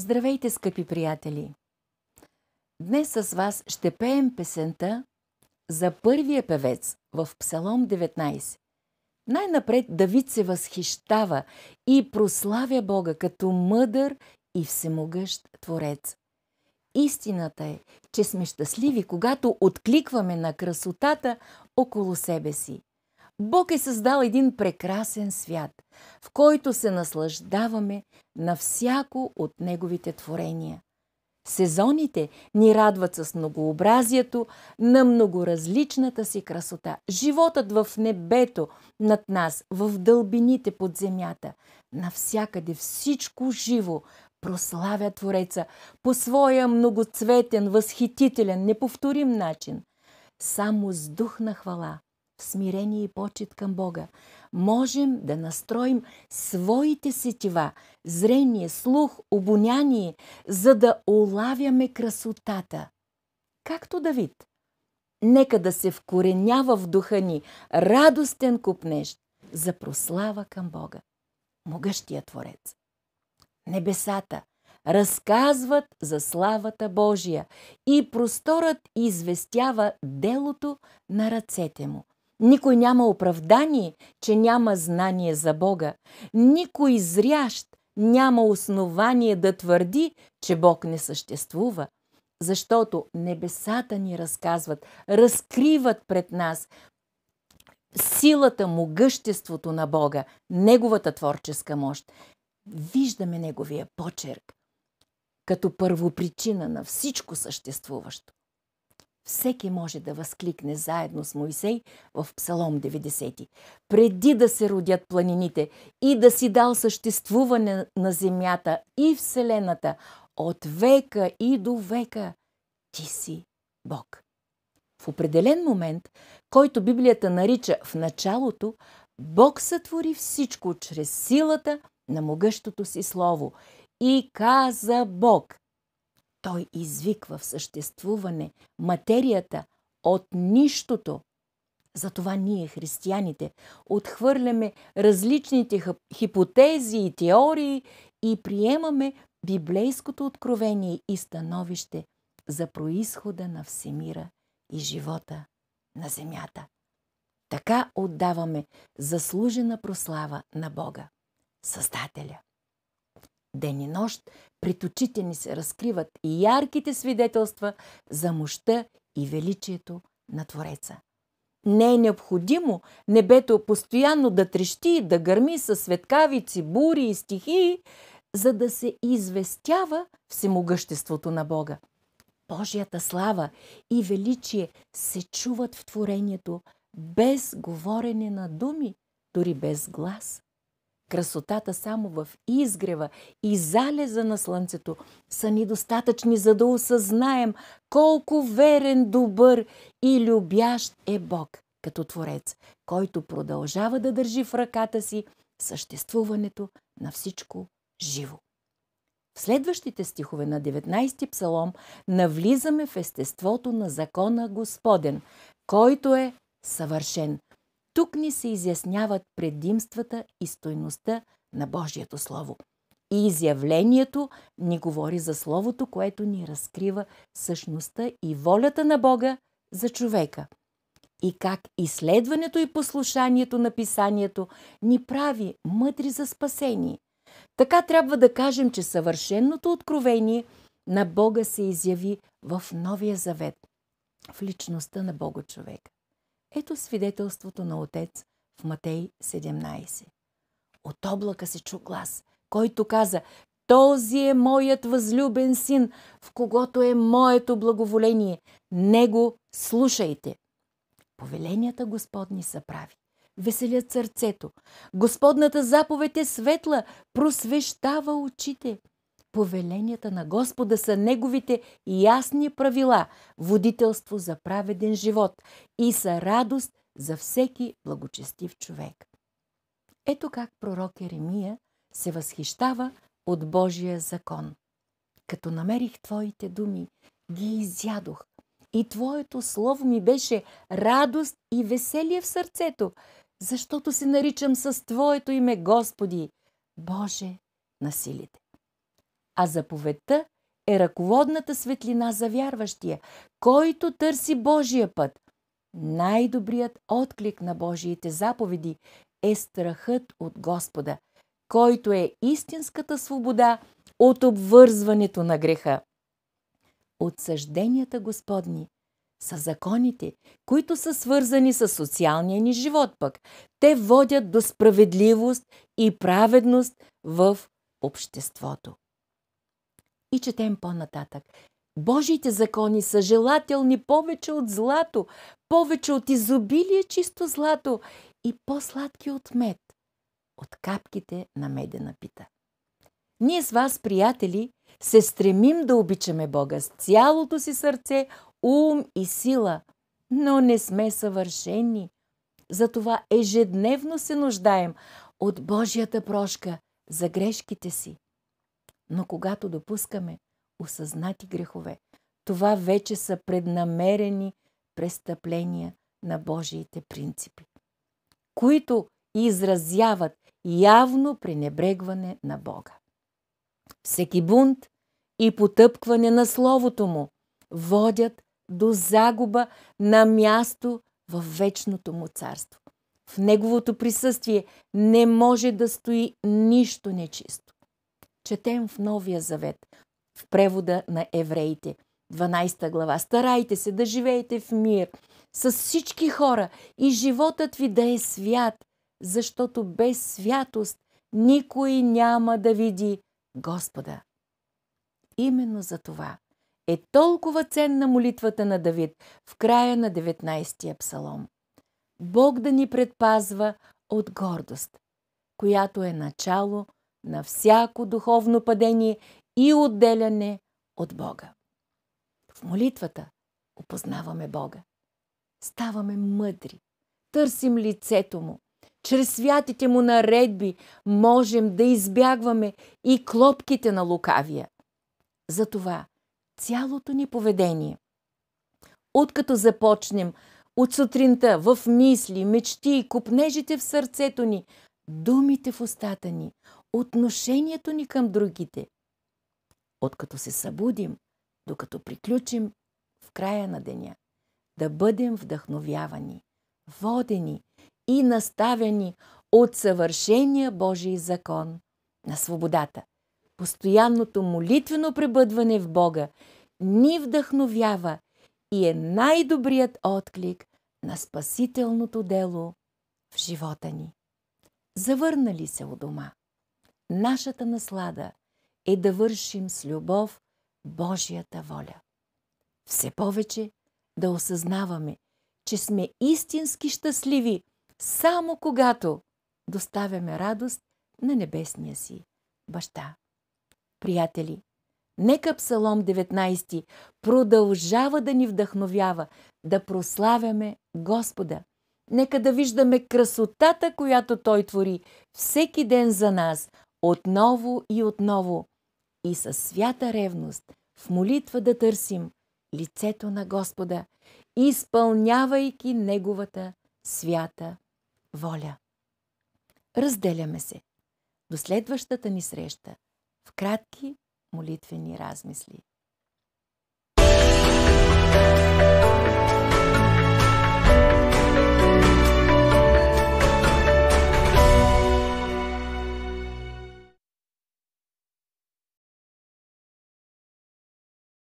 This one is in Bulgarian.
Здравейте, скъпи приятели! Днес с вас ще пеем песента за първия певец в Псалом 19. Най-напред Давид се възхищава и прославя Бога като мъдър и всемогъщ Творец. Истината е, че сме щастливи, когато откликваме на красотата около себе си. Бог е създал един прекрасен свят, в който се наслаждаваме на всяко от Неговите творения. Сезоните ни радват с многообразието на многоразличната си красота. Животът в небето над нас, в дълбините под земята, навсякъде всичко живо прославя Твореца по своя многоцветен, възхитителен, неповторим начин. Само с дух на хвала – в смирение и почет към Бога, можем да настроим своите сетива, зрение, слух, обоняние, за да улавяме красотата. Както Давид. Нека да се вкоренява в духа ни радостен купнеж за прослава към Бога, могъщия Творец. Небесата разказват за славата Божия и просторът известява делото на ръцете му – никой няма оправдание, че няма знание за Бога. Никой зрящ няма основание да твърди, че Бог не съществува. Защото небесата ни разказват, разкриват пред нас силата, могъществото на Бога, Неговата творческа мощ. Виждаме Неговия почерк като първопричина на всичко съществуващо всеки може да възкликне заедно с Моисей в Псалом 90. Преди да се родят планините и да си дал съществуване на земята и вселената, от века и до века ти си Бог. В определен момент, който Библията нарича в началото, Бог сътвори всичко чрез силата на могъщото си слово. И каза Бог, той извиква в съществуване материята от нищото. Затова ние, християните, отхвърляме различните хипотези и теории и приемаме библейското откровение и становище за происхода на всемира и живота на земята. Така отдаваме заслужена прослава на Бога, Създателя ден и нощ, пред очите ни се разкриват и ярките свидетелства за мощта и величието на Твореца. Не е необходимо небето постоянно да трещи, да гърми със светкавици, бури и стихии, за да се известява всемогъществото на Бога. Божията слава и величие се чуват в творението без говорене на думи, дори без глас красотата само в изгрева и залеза на слънцето са ни достатъчни, за да осъзнаем колко верен, добър и любящ е Бог като Творец, който продължава да държи в ръката си съществуването на всичко живо. В следващите стихове на 19-ти псалом навлизаме в естеството на закона Господен, който е съвършен – тук ни се изясняват предимствата и стойността на Божието Слово. И изявлението ни говори за Словото, което ни разкрива същността и волята на Бога за човека. И как изследването и послушанието на Писанието ни прави мъдри за спасение. Така трябва да кажем, че съвършеното откровение на Бога се изяви в Новия Завет, в личността на Бога човека. Ето свидетелството на Отец в Матей 17. От облака се чу глас, който каза «Този е моят възлюбен син, в когото е моето благоволение. Него слушайте!» Повеленията Господни са прави. Веселят сърцето. Господната заповед е светла, просвещава очите. Повеленията на Господа са Неговите ясни правила, водителство за праведен живот и са радост за всеки благочестив човек. Ето как пророк Еремия се възхищава от Божия закон. Като намерих Твоите думи, ги изядох. И Твоето слово ми беше радост и веселие в сърцето, защото се наричам с Твоето име Господи, Боже на силите а заповедта е ръководната светлина за вярващия, който търси Божия път. Най-добрият отклик на Божиите заповеди е страхът от Господа, който е истинската свобода от обвързването на греха. Отсъжденията, Господни са законите, които са свързани с социалния ни живот пък. Те водят до справедливост и праведност в обществото. И четем по-нататък. Божиите закони са желателни повече от злато, повече от изобилие чисто злато и по-сладки от мед, от капките на медена пита. Ние с вас, приятели, се стремим да обичаме Бога с цялото си сърце, ум и сила, но не сме съвършени. Затова ежедневно се нуждаем от Божията прошка за грешките си – но когато допускаме осъзнати грехове, това вече са преднамерени престъпления на Божиите принципи, които изразяват явно пренебрегване на Бога. Всеки бунт и потъпкване на Словото му водят до загуба на място в вечното му царство. В неговото присъствие не може да стои нищо нечисто четем в Новия завет, в превода на евреите. 12 глава. Старайте се да живеете в мир с всички хора и животът ви да е свят, защото без святост никой няма да види Господа. Именно за това е толкова ценна молитвата на Давид в края на 19-я псалом. Бог да ни предпазва от гордост, която е начало – на всяко духовно падение и отделяне от Бога. В молитвата опознаваме Бога. Ставаме мъдри, търсим лицето Му. Чрез святите Му наредби можем да избягваме и клопките на лукавия. Затова цялото ни поведение, откато започнем от сутринта в мисли, мечти и купнежите в сърцето ни, думите в устата ни, отношението ни към другите. Откато се събудим, докато приключим в края на деня, да бъдем вдъхновявани, водени и наставяни от съвършения Божий закон на свободата. Постоянното молитвено пребъдване в Бога ни вдъхновява и е най-добрият отклик на спасителното дело в живота ни. Завърнали се у дома. Нашата наслада е да вършим с любов Божията воля. Все повече да осъзнаваме, че сме истински щастливи, само когато доставяме радост на небесния си баща. Приятели, нека Псалом 19 продължава да ни вдъхновява, да прославяме Господа. Нека да виждаме красотата, която Той твори всеки ден за нас, отново и отново и със свята ревност в молитва да търсим лицето на Господа, изпълнявайки Неговата свята воля. Разделяме се. До следващата ни среща в кратки молитвени размисли.